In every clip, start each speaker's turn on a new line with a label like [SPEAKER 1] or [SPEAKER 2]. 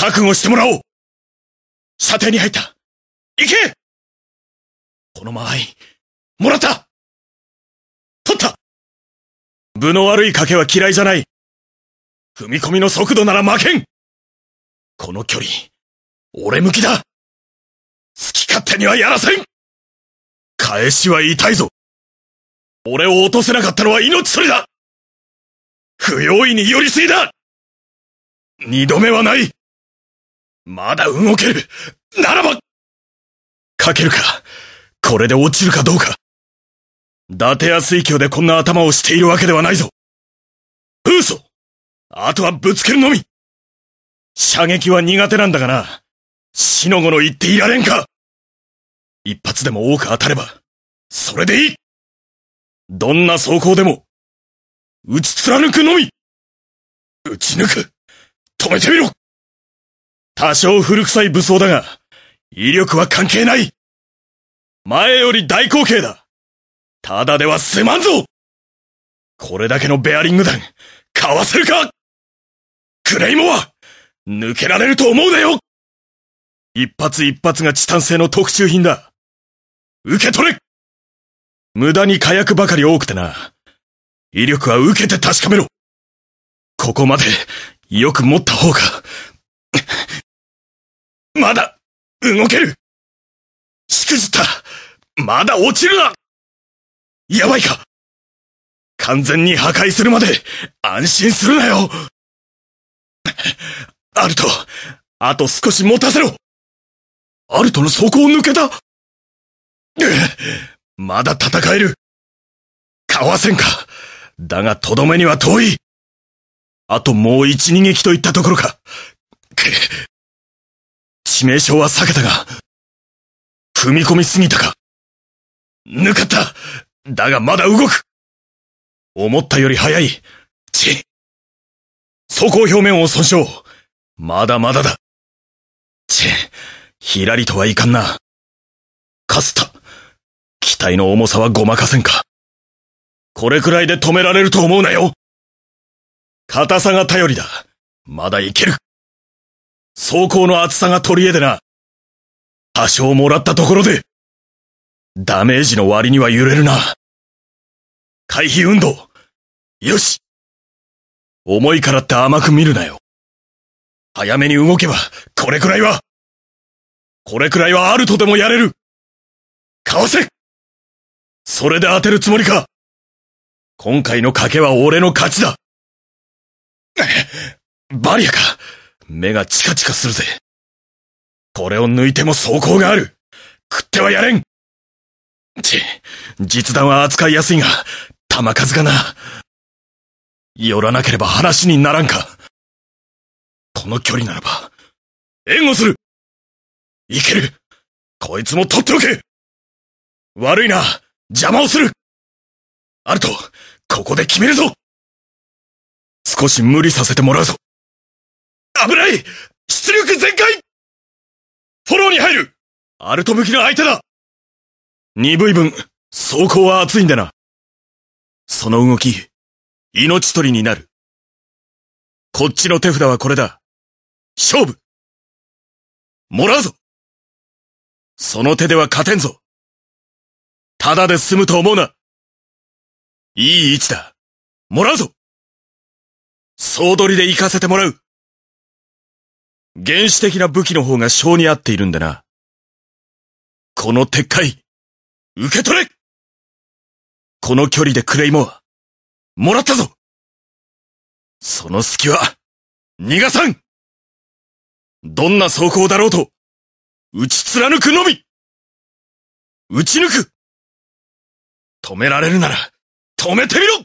[SPEAKER 1] 覚悟してもらおう射程に入った行けこの間合い、もらった取った部の悪い賭けは嫌いじゃない。踏み込みの速度なら負けんこの距離、俺向きだ好き勝手にはやらせん返しは痛いぞ俺を落とせなかったのは命取りだ不用意に寄りすぎだ二度目はないまだ動けるならばかけるかこれで落ちるかどうか伊達や水峡でこんな頭をしているわけではないぞ風祖あとはぶつけるのみ射撃は苦手なんだがな、死の子の言っていられんか一発でも多く当たれば、それでいいどんな装甲でも、撃ち貫くのみ撃ち抜く止めてみろ多少古臭い武装だが、威力は関係ない前より大口径だただでは済まんぞこれだけのベアリング弾、かわせるかクレイモア抜けられると思うなよ一発一発がチタン製の特注品だ受け取れ無駄に火薬ばかり多くてな。威力は受けて確かめろここまでよく持った方がまだ、動けるしくじったまだ落ちるなやばいか完全に破壊するまで、安心するなよアルト、あと少し持たせろアルトの底を抜けたまだ戦えるかわせんかだがとどめには遠いあともう一、二撃といったところか。致命傷は避けたが、踏み込みすぎたか。抜かっただがまだ動く思ったより早い。ち。走行表面を損傷。まだまだだ。ち、ひらりとはいかんな。かすった。機体の重さはごまかせんか。これくらいで止められると思うなよ。硬さが頼りだ。まだいける。装甲の厚さが取り柄でな。多少もらったところで、ダメージの割には揺れるな。回避運動。よし。重いからって甘く見るなよ。早めに動けば、これくらいは、これくらいはあるとでもやれる。かわせそれで当てるつもりか今回の賭けは俺の勝ちだ。バリアか。目がチカチカするぜ。これを抜いても走行がある食ってはやれんち、実弾は扱いやすいが、弾数がな。寄らなければ話にならんか。この距離ならば、援護するいけるこいつも取っておけ悪いな邪魔をするアルト、ここで決めるぞ少し無理させてもらうぞ危ない出力全開フォローに入るアルト向きの相手だ鈍い分、走行は熱いんだな。その動き、命取りになる。こっちの手札はこれだ。勝負もらうぞその手では勝てんぞただで済むと思うないい位置だもらうぞ総取りで行かせてもらう原始的な武器の方が性に合っているんだな。この撤回、受け取れこの距離でクレイモア、もらったぞその隙は、逃がさんどんな装甲だろうと、打ち貫くのみ打ち抜く止められるなら、止めてみろ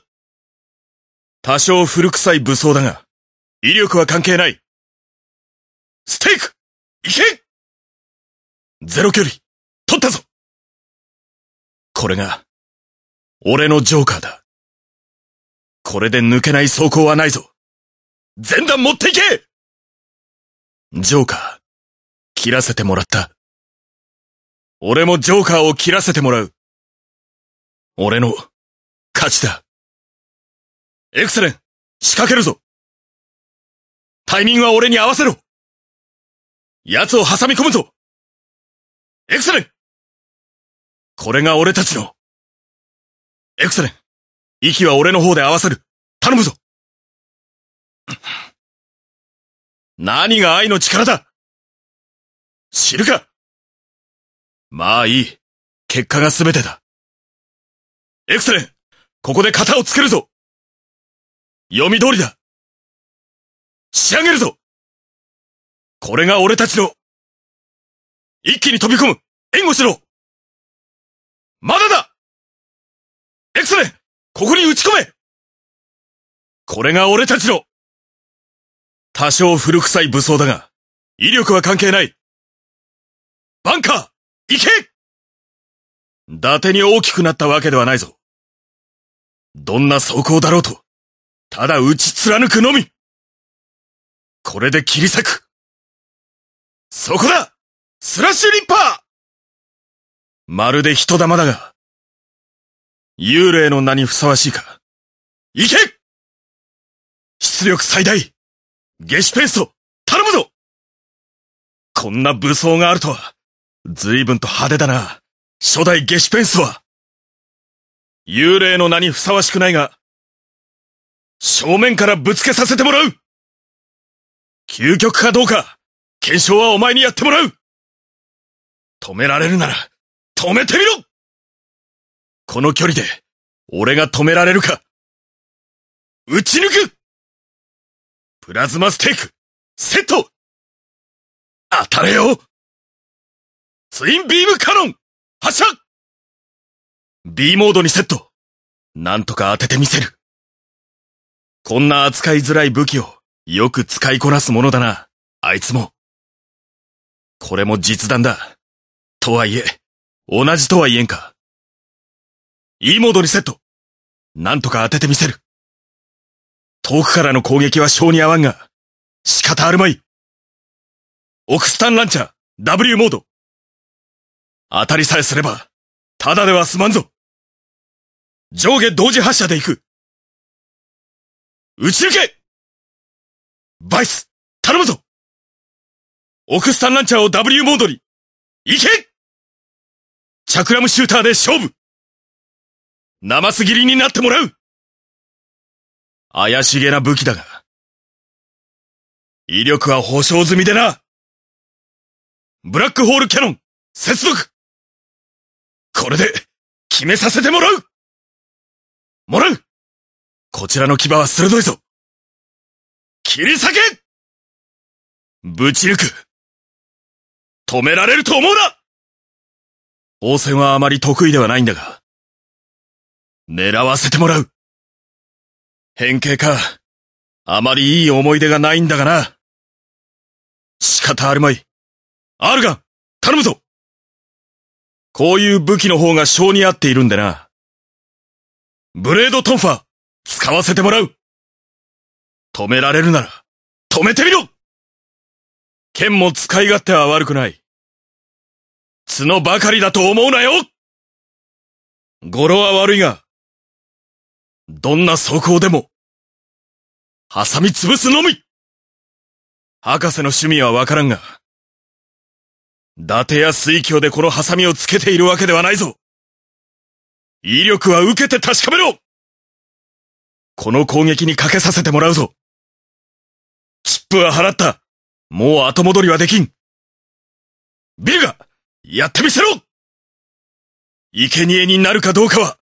[SPEAKER 1] 多少古臭い武装だが、威力は関係ない。ステイクいけゼロ距離取ったぞこれが、俺のジョーカーだ。これで抜けない走行はないぞ全弾持っていけジョーカー、切らせてもらった。俺もジョーカーを切らせてもらう。俺の、勝ちだ。エクセレン、仕掛けるぞタイミングは俺に合わせろ奴を挟み込むぞエクセレンこれが俺たちの。エクセレン、息は俺の方で合わせる。頼むぞ何が愛の力だ知るかまあいい。結果が全てだ。エクセレン、ここで型をつけるぞ読み通りだ仕上げるぞこれが俺たちの一気に飛び込む援護しろまだだエクセレンここに打ち込めこれが俺たちの多少古臭い武装だが、威力は関係ないバンカー行け伊達に大きくなったわけではないぞ。どんな走行だろうと、ただ打ち貫くのみこれで切り裂くそこだスラッシュリッパーまるで人玉だが、幽霊の名にふさわしいか。行け出力最大ゲシュペースト頼むぞこんな武装があるとは、随分と派手だな。初代ゲシュペンスは、幽霊の名にふさわしくないが、正面からぶつけさせてもらう究極かどうか、検証はお前にやってもらう止められるなら、止めてみろこの距離で、俺が止められるか撃ち抜くプラズマステーク、セット当たれよツインビームカノン発射 !B モードにセットなんとか当ててみせるこんな扱いづらい武器をよく使いこなすものだな、あいつも。これも実弾だ。とはいえ、同じとは言えんか。いいモードにセットなんとか当ててみせる遠くからの攻撃は性に合わんが、仕方あるまいオクスタンランチャー W モード当たりさえすれば、ただでは済まんぞ上下同時発射で行く打ち抜けバイス頼むぞオクスタンランチャーを W モードに行けチャクラムシューターで勝負生すぎりになってもらう怪しげな武器だが、威力は保証済みでなブラックホールキャノン接続これで決めさせてもらうもらうこちらの牙は鋭いぞ切り裂けぶち抜く止められると思うな応戦はあまり得意ではないんだが、狙わせてもらう変形か、あまりいい思い出がないんだがな。仕方あるまい。アルガン、頼むぞこういう武器の方が性に合っているんでな。ブレードトンファー、使わせてもらう止められるなら、止めてみろ剣も使い勝手は悪くない。角ばかりだと思うなよ語呂は悪いが、どんな走行でも、挟み潰すのみ博士の趣味はわからんが、伊達や水郷でこのハサミをつけているわけではないぞ威力は受けて確かめろこの攻撃にかけさせてもらうぞチップは払ったもう後戻りはできん。ビルが、やってみせろ生贄になるかどうかは、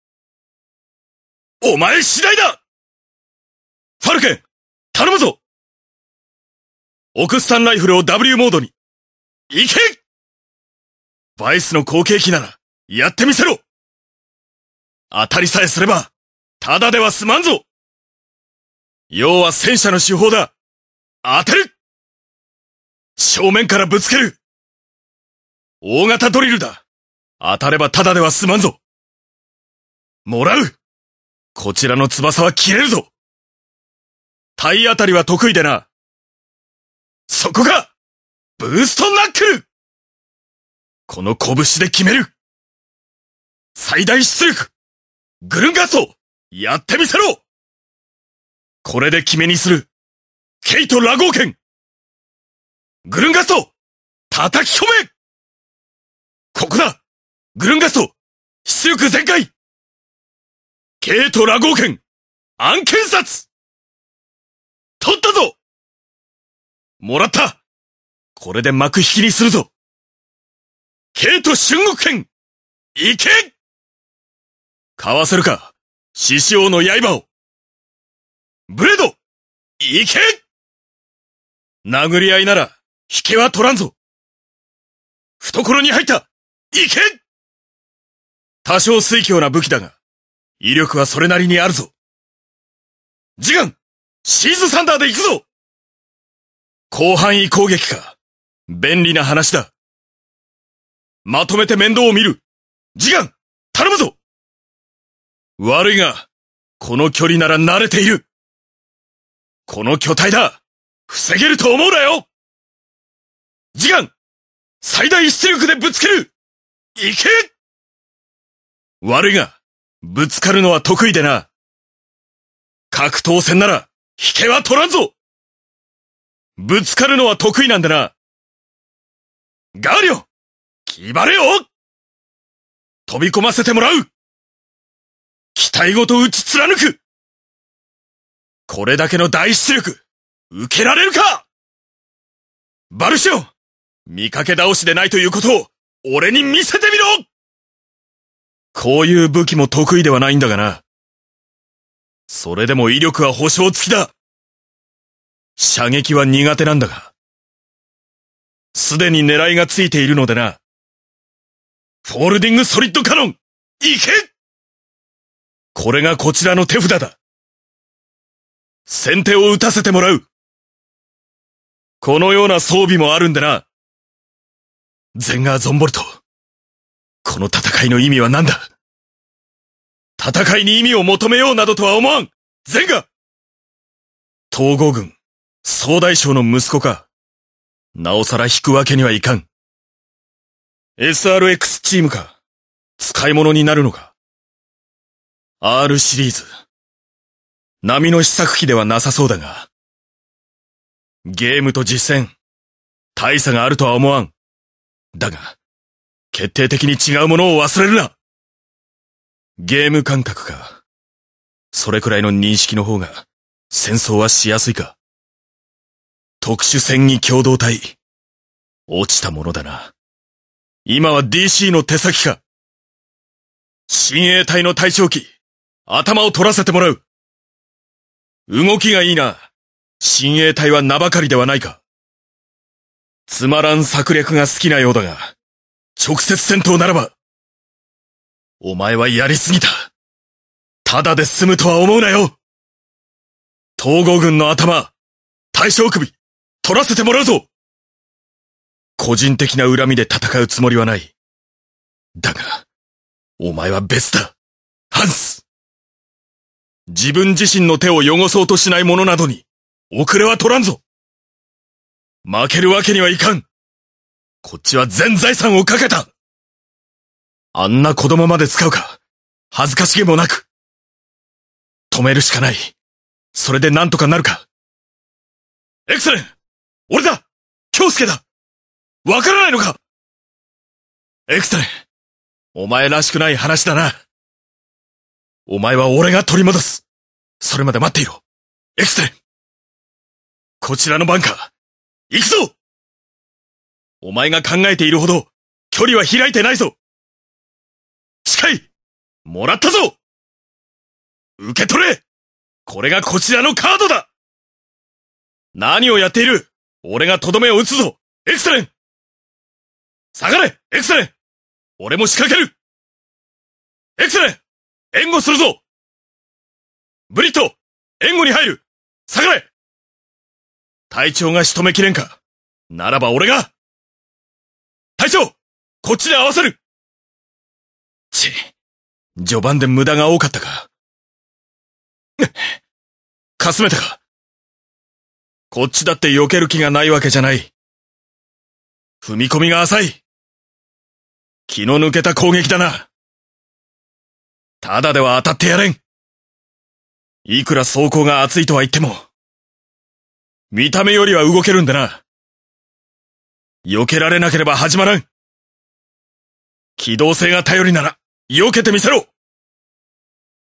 [SPEAKER 1] お前次第だファルケン、頼むぞオクスタンライフルを W モードに、行けバイスの後継機なら、やってみせろ当たりさえすれば、ただでは済まんぞ要は戦車の手法だ当てる正面からぶつける大型ドリルだ当たればただでは済まんぞもらうこちらの翼は切れるぞ体当たりは得意でなそこかブーストナックルこの拳で決める最大出力グルンガストやってみせろこれで決めにするケイト・ラゴーケングルンガスト叩き込めここだグルンガスト出力全開ケイトラゴー剣暗検察取ったぞもらったこれで幕引きにするぞケイト春国剣行けかわせるか獅子王の刃をブレード行け殴り合いなら引けは取らんぞ懐に入った行け多少水強な武器だが、威力はそれなりにあるぞ次元シーズサンダーで行くぞ広範囲攻撃か。便利な話だ。まとめて面倒を見る次元頼むぞ悪いが、この距離なら慣れているこの巨体だ防げると思うなよ次元最大出力でぶつける行け悪いが、ぶつかるのは得意でな。格闘戦なら、引けは取らんぞぶつかるのは得意なんだな。ガーリョ決まれよ飛び込ませてもらう期待ごと打ち貫くこれだけの大出力、受けられるかバルシオン見かけ倒しでないということを、俺に見せてみろこういう武器も得意ではないんだがな。それでも威力は保証付きだ射撃は苦手なんだが。すでに狙いがついているのでな。フォールディングソリッドカノン行けこれがこちらの手札だ先手を打たせてもらうこのような装備もあるんでな。ゼンガー・ゾンボルト。この戦いの意味は何だ戦いに意味を求めようなどとは思わんゼンガ統合軍、総大将の息子か。なおさら引くわけにはいかん。SRX チームか。使い物になるのか。R シリーズ。波の試作機ではなさそうだが。ゲームと実戦、大差があるとは思わん。だが、決定的に違うものを忘れるなゲーム感覚か。それくらいの認識の方が、戦争はしやすいか。特殊戦技共同体。落ちたものだな。今は DC の手先か。親衛隊の対象機、頭を取らせてもらう。動きがいいな。親衛隊は名ばかりではないか。つまらん策略が好きなようだが、直接戦闘ならば、お前はやりすぎた。ただで済むとは思うなよ統合軍の頭、大将首、取らせてもらうぞ個人的な恨みで戦うつもりはない。だが、お前は別だ、ハンス自分自身の手を汚そうとしない者などに、遅れは取らんぞ負けるわけにはいかんこっちは全財産をかけたあんな子供まで使うか、恥ずかしげもなく。止めるしかない。それで何とかなるか。エクセレン俺だ京介だわからないのかエクセレンお前らしくない話だな。お前は俺が取り戻す。それまで待っていろ。エクセレンこちらの番か行くぞお前が考えているほど、距離は開いてないぞ近いもらったぞ受け取れこれがこちらのカードだ何をやっている俺がとどめを打つぞエクセレン下がれエクセレン俺も仕掛けるエクセレン援護するぞブリット援護に入る下がれ隊長が仕留めきれんかならば俺が隊長こっちで合わせるち、序盤で無駄が多かったか。かすめたかこっちだって避ける気がないわけじゃない。踏み込みが浅い。気の抜けた攻撃だな。ただでは当たってやれん。いくら装甲が厚いとは言っても。見た目よりは動けるんだな。避けられなければ始まらん。機動性が頼りなら、避けてみせろ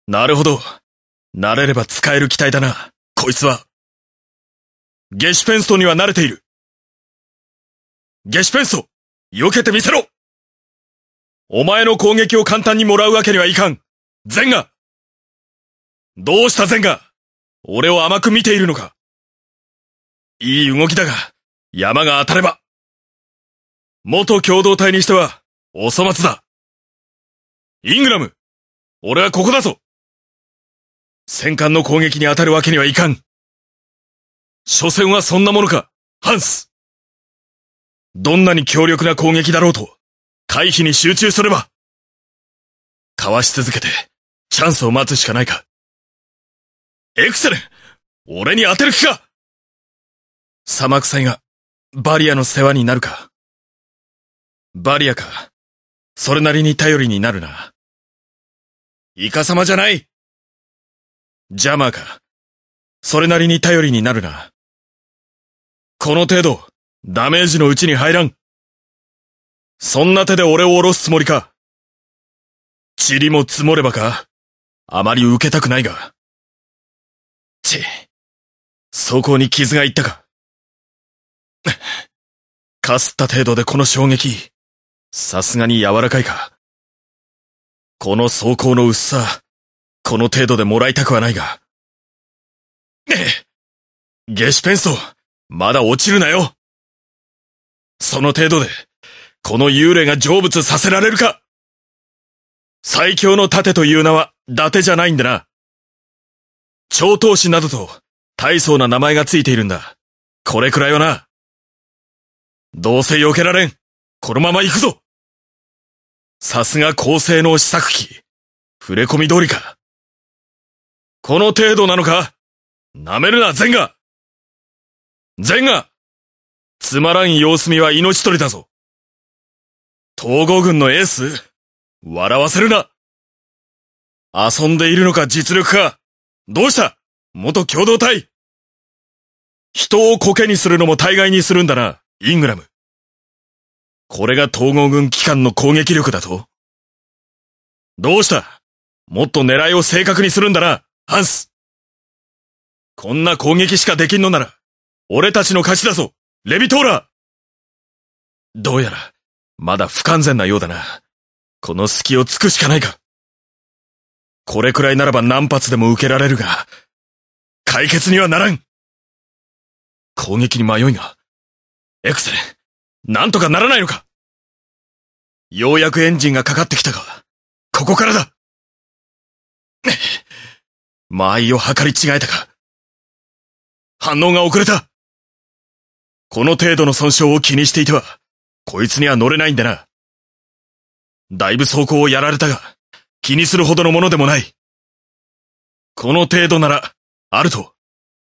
[SPEAKER 1] なるほど。慣れれば使える機体だな、こいつは。ゲシュペンストには慣れている。ゲシュペンスト、避けてみせろお前の攻撃を簡単にもらうわけにはいかん。ゼンガどうしたゼンガ俺を甘く見ているのかいい動きだが、山が当たれば。元共同体にしては、お粗末だ。イングラム、俺はここだぞ。戦艦の攻撃に当たるわけにはいかん。所詮はそんなものか、ハンス。どんなに強力な攻撃だろうと、回避に集中すれば。かわし続けて、チャンスを待つしかないか。エクセレン俺に当てる気か砂漠祭が、バリアの世話になるか。バリアか、それなりに頼りになるな。イカ様じゃないジャマーか、それなりに頼りになるな。この程度、ダメージのうちに入らん。そんな手で俺を下ろすつもりか。塵も積もればか、あまり受けたくないが。ち、そこに傷がいったか。かすった程度でこの衝撃。さすがに柔らかいか。この装甲の薄さ、この程度でもらいたくはないが。ねえ、ゲシペンソまだ落ちるなよその程度で、この幽霊が成仏させられるか最強の盾という名は、伊達じゃないんだな。超闘士などと、大層な名前がついているんだ。これくらいはな。どうせ避けられん。このまま行くぞ。さすが高性能試作機。触れ込み通りか。この程度なのか舐めるな、ゼンガゼンガつまらん様子見は命取りだぞ。統合軍のエース笑わせるな遊んでいるのか実力かどうした元共同体人をコケにするのも大概にするんだな。イングラム。これが統合軍機関の攻撃力だとどうしたもっと狙いを正確にするんだな、ハンス。こんな攻撃しかできんのなら、俺たちの勝ちだぞ、レビトーラどうやら、まだ不完全なようだな。この隙を突くしかないか。これくらいならば何発でも受けられるが、解決にはならん攻撃に迷いが、エクセル、なんとかならないのかようやくエンジンがかかってきたが、ここからだ間合いを測り違えたか反応が遅れたこの程度の損傷を気にしていては、こいつには乗れないんだな。だいぶ走行をやられたが、気にするほどのものでもない。この程度なら、あると、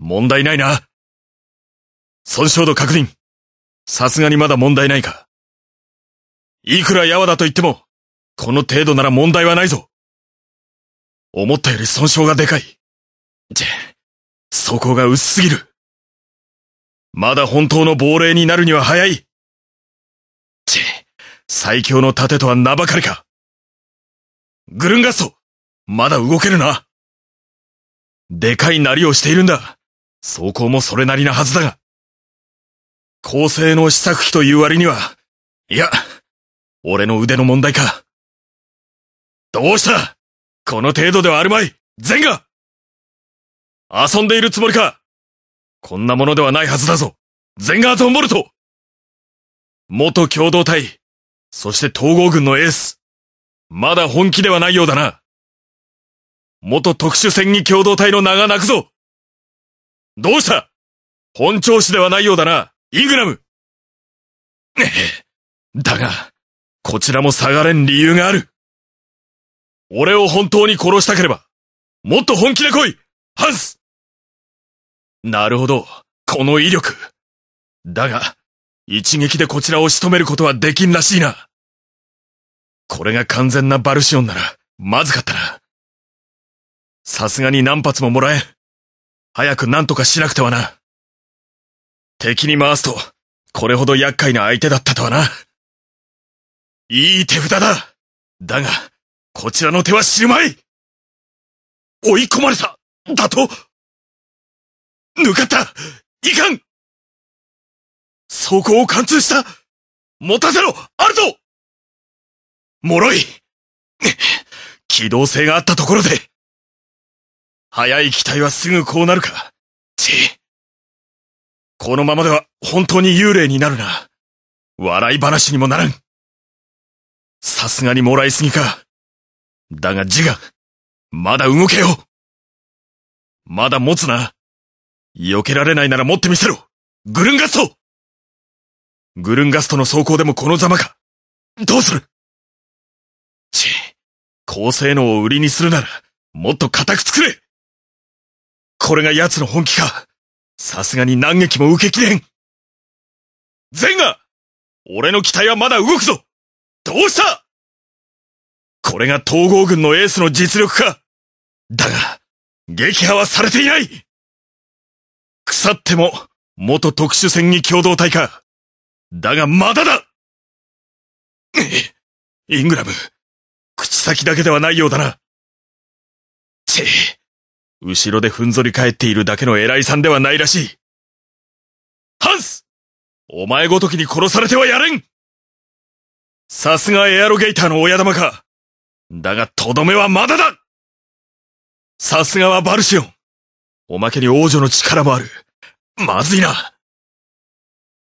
[SPEAKER 1] 問題ないな。損傷度確認。さすがにまだ問題ないか。いくらやわだと言っても、この程度なら問題はないぞ。思ったより損傷がでかい。じゃ、そこが薄すぎる。まだ本当の亡霊になるには早い。ち、最強の盾とは名ばかりか。グルンガスト、まだ動けるな。でかいなりをしているんだ。走行もそれなりなはずだが。構成の試作費という割には、いや、俺の腕の問題か。どうしたこの程度ではあるまい全が遊んでいるつもりかこんなものではないはずだぞゼンガーゾンボルト元共同体、そして統合軍のエース。まだ本気ではないようだな。元特殊戦議共同体の名が泣くぞどうした本調子ではないようだな。イグラム だが、こちらも下がれん理由がある。俺を本当に殺したければ、もっと本気で来いハンスなるほど、この威力。だが、一撃でこちらを仕留めることはできんらしいな。これが完全なバルシオンなら、まずかったな。さすがに何発ももらえん。早く何とかしなくてはな。敵に回すと、これほど厄介な相手だったとはな。いい手札だだが、こちらの手は知るまい追い込まれただと抜かったいかんそこを貫通した持たせろアルト脆い 機動性があったところで早い機体はすぐこうなるか。ち、このままでは本当に幽霊になるな。笑い話にもならん。さすがにもらいすぎか。だが自我、まだ動けよまだ持つな。避けられないなら持ってみせろグルンガストグルンガストの走行でもこのざまかどうするち、高性能を売りにするなら、もっと固く作れこれが奴の本気かさすがに何撃も受けきれんゼンガ俺の機体はまだ動くぞどうしたこれが統合軍のエースの実力かだが、撃破はされていない腐っても、元特殊戦技共同体かだがまだだイングラム、口先だけではないようだな。ち後ろでふんぞり返っているだけの偉いさんではないらしい。ハンスお前ごときに殺されてはやれんさすがエアロゲイターの親玉か。だが、とどめはまだださすがはバルシオン。おまけに王女の力もある。まずいな。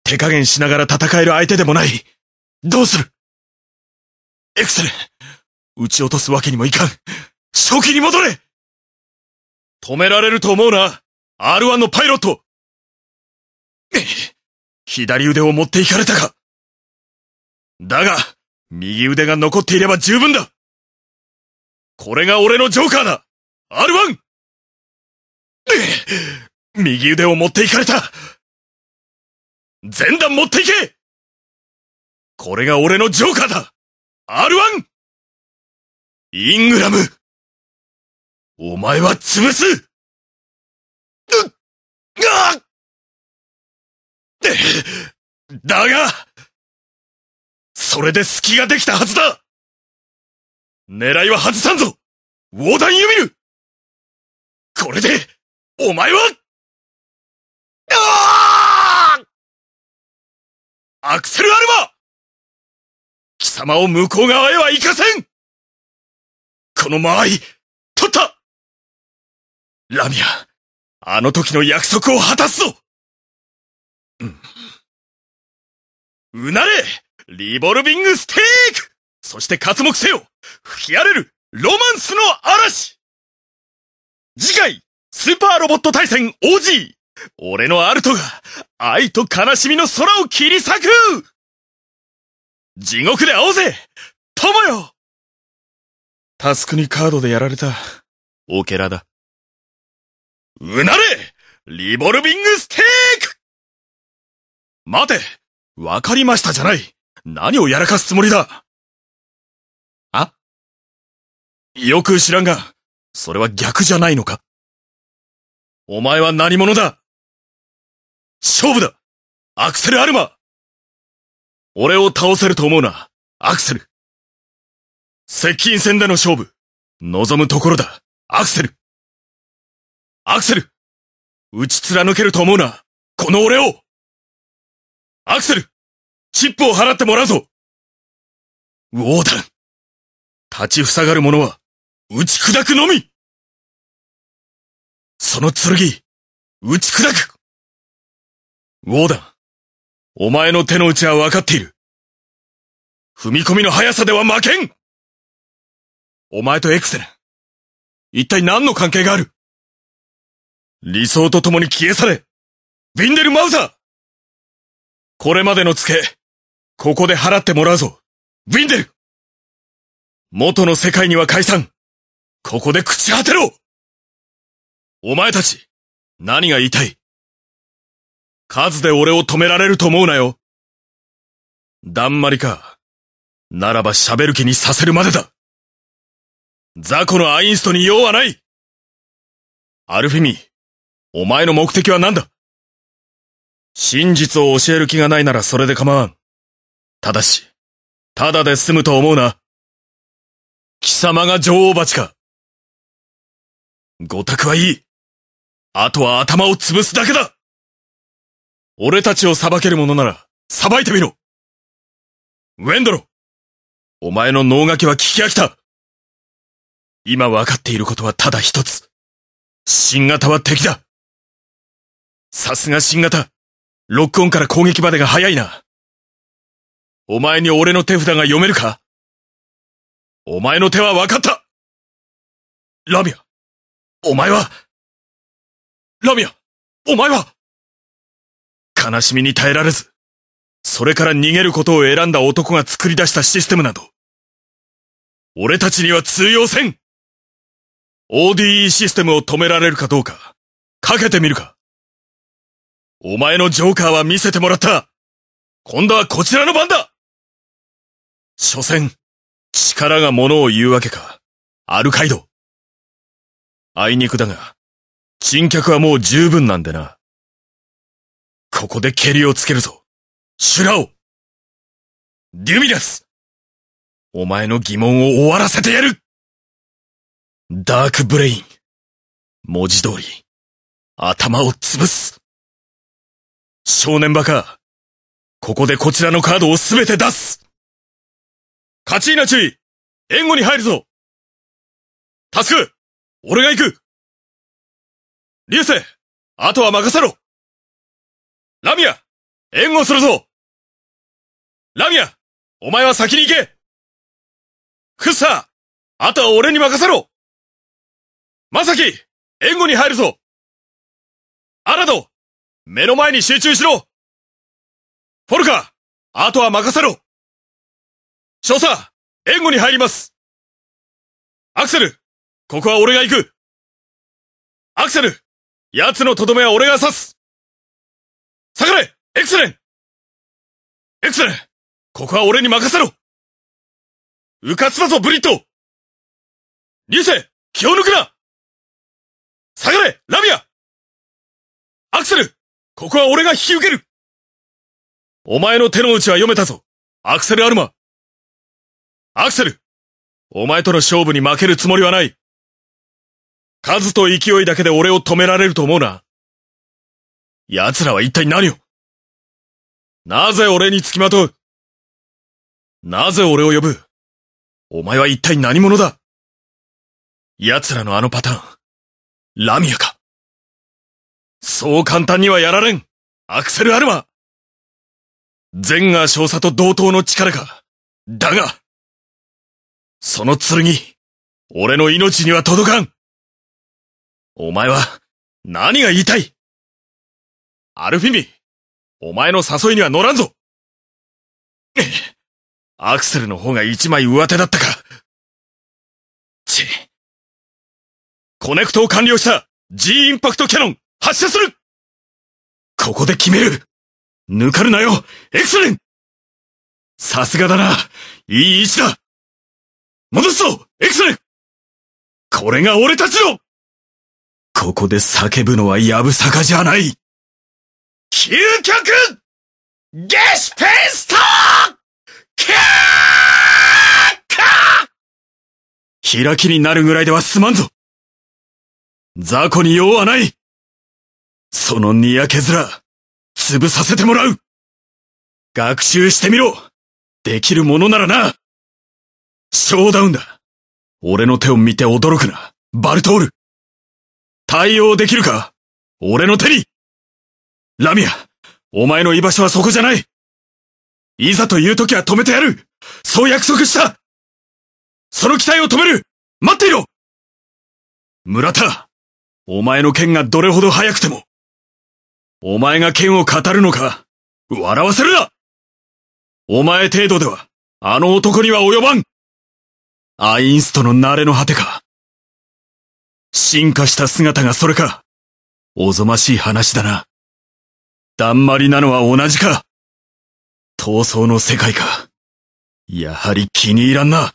[SPEAKER 1] 手加減しながら戦える相手でもない。どうするエクセル、撃ち落とすわけにもいかん。初期に戻れ止められると思うな !R1 のパイロット 左腕を持っていかれたかだが、右腕が残っていれば十分だこれが俺のジョーカーだ !R1! 右腕を持っていかれた前段持っていけこれが俺のジョーカーだ !R1! イングラムお前は潰すうっ、がっだが、それで隙ができたはずだ狙いは外さんぞダンユミルこれで、お前はアクセルアルバ貴様を向こう側へは行かせんこの間合い、ラミア、あの時の約束を果たすぞうん。うなれリボルビングステークそして活目せよ吹き荒れるロマンスの嵐次回、スーパーロボット対戦 OG! 俺のアルトが愛と悲しみの空を切り裂く地獄で会おうぜ友よタスクにカードでやられた。オケラだ。うなれリボルビングステーク待てわかりましたじゃない何をやらかすつもりだあよく知らんが、それは逆じゃないのかお前は何者だ勝負だアクセルアルマ俺を倒せると思うな、アクセル接近戦での勝負望むところだ、アクセルアクセル打ち貫けると思うなこの俺をアクセルチップを払ってもらうぞウォーダン立ち塞がる者は打ち砕くのみその剣打ち砕くウォーダンお前の手の内は分かっている。踏み込みの速さでは負けんお前とエクセル、一体何の関係がある理想と共に消え去れヴィンデルマウザーこれまでのツケ、ここで払ってもらうぞヴィンデル元の世界には解散ここで朽ち果てろお前たち、何が言いたい数で俺を止められると思うなよ。だんまりか。ならば喋る気にさせるまでだ。雑魚のアインストに用はないアルフィミー、お前の目的は何だ真実を教える気がないならそれで構わん。ただし、ただで済むと思うな。貴様が女王蜂か。ごたくはいい。あとは頭を潰すだけだ俺たちを裁けるものなら、裁いてみろウェンドロお前の脳書きは聞き飽きた今分かっていることはただ一つ。新型は敵ださすが新型。ロックオンから攻撃までが早いな。お前に俺の手札が読めるかお前の手は分かったラミア、お前はラミア、お前は悲しみに耐えられず、それから逃げることを選んだ男が作り出したシステムなど、俺たちには通用せん !ODE システムを止められるかどうか、かけてみるかお前のジョーカーは見せてもらった今度はこちらの番だ所詮、力が物を言うわけか。アルカイド。あいにくだが、沈脚はもう十分なんでな。ここで蹴りをつけるぞ。シュラオデュミラスお前の疑問を終わらせてやるダークブレイン。文字通り、頭を潰す。少年バカ。ここでこちらのカードをすべて出すカチーナ注意援護に入るぞタスク俺が行く流星あとは任せろラミア援護するぞラミアお前は先に行けクッサあとは俺に任せろマサキ援護に入るぞアラド目の前に集中しろフォルカあとは任せろ少佐援護に入りますアクセルここは俺が行くアクセル奴のとどめは俺が刺す下がれエクセレンエクセレンここは俺に任せろうかつだぞブリットュセ、気を抜くな下がれラビアアクセルここは俺が引き受けるお前の手の内は読めたぞ、アクセル・アルマ。アクセルお前との勝負に負けるつもりはない。数と勢いだけで俺を止められると思うな。奴らは一体何をなぜ俺に付きまとうなぜ俺を呼ぶお前は一体何者だ奴らのあのパターン、ラミアかそう簡単にはやられんアクセル・アルマ全が少佐と同等の力か。だが、その剣、俺の命には届かんお前は、何が言いたいアルフィミ、お前の誘いには乗らんぞアクセルの方が一枚上手だったか。ッ、コネクトを完了した G インパクトキャノン発射するここで決める抜かるなよエクセレンさすがだないい位置だ戻すぞエクセレンこれが俺たちのここで叫ぶのはやぶさかじゃない究極ゲシュペンストキーカ開きになるぐらいではすまんぞ雑魚に用はないそのニヤケズら、潰させてもらう学習してみろできるものならなショーダウンだ俺の手を見て驚くな、バルトール対応できるか俺の手にラミア、お前の居場所はそこじゃないいざという時は止めてやるそう約束したその期待を止める待っていろ村田お前の剣がどれほど早くても、お前が剣を語るのか笑わせるなお前程度では、あの男には及ばんアインストの慣れの果てか。進化した姿がそれか。おぞましい話だな。だんまりなのは同じか。闘争の世界か。やはり気に入らんな。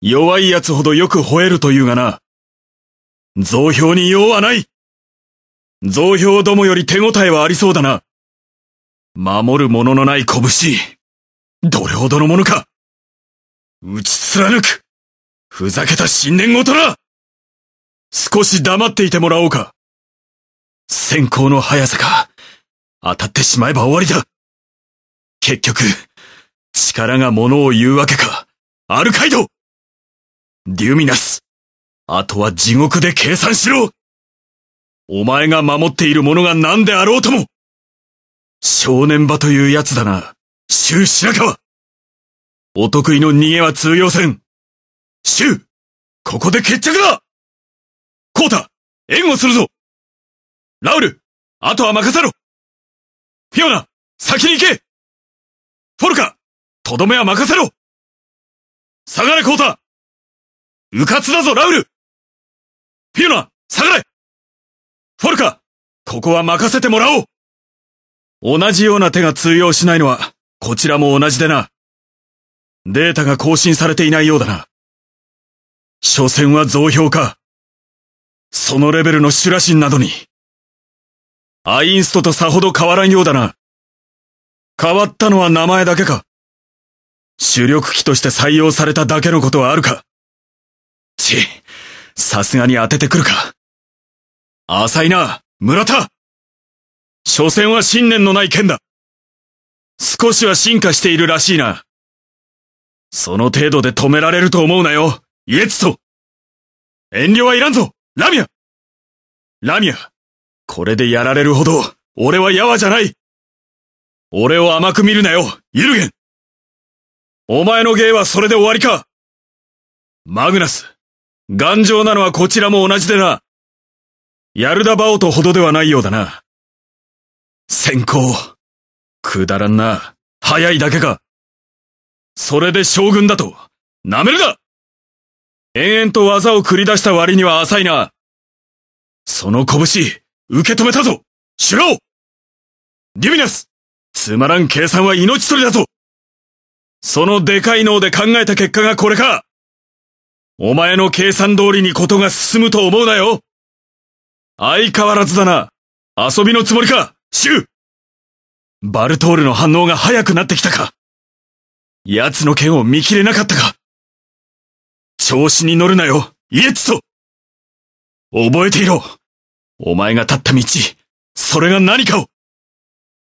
[SPEAKER 1] 弱い奴ほどよく吠えるというがな。増票に用はない増票どもより手応えはありそうだな。守るもののない拳。どれほどのものか。打ち貫く。ふざけた信念ごとな少し黙っていてもらおうか。先行の速さか。当たってしまえば終わりだ。結局、力が物を言うわけか。アルカイドデュミナス。あとは地獄で計算しろお前が守っているものが何であろうとも正念場というやつだな、シュウ白川お得意の逃げは通用せんシュウここで決着だコータ援護するぞラウルあとは任せろフィオナ先に行けフォルカとどめは任せろ下がれコータうかつだぞラウルフィオナ下がれフォルカここは任せてもらおう同じような手が通用しないのは、こちらも同じでな。データが更新されていないようだな。所詮は増票か。そのレベルのシュラシンなどに。アインストとさほど変わらんようだな。変わったのは名前だけか。主力機として採用されただけのことはあるか。ち、さすがに当ててくるか。浅いな、村田所詮は信念のない剣だ少しは進化しているらしいな。その程度で止められると思うなよ、イエツと遠慮はいらんぞ、ラミアラミア、これでやられるほど、俺はヤワじゃない俺を甘く見るなよ、ユルゲンお前の芸はそれで終わりかマグナス、頑丈なのはこちらも同じでな。ヤルダバオとほどではないようだな。先行。くだらんな。早いだけか。それで将軍だと、舐めるな延々と技を繰り出した割には浅いな。その拳、受け止めたぞシュロリュミナスつまらん計算は命取りだぞそのでかい脳で考えた結果がこれかお前の計算通りにことが進むと思うなよ相変わらずだな。遊びのつもりか、シュバルトールの反応が早くなってきたか奴の剣を見切れなかったか調子に乗るなよ、イエツと覚えていろお前が立った道、それが何かを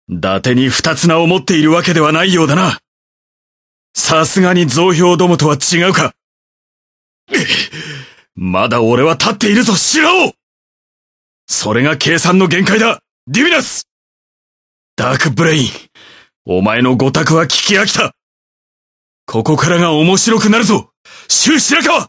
[SPEAKER 1] 伊達に二つ名を持っているわけではないようだな。さすがに増票どもとは違うかまだ俺は立っているぞ、らおうそれが計算の限界だディビナスダークブレイン、お前の五託は聞き飽きたここからが面白くなるぞシュー白川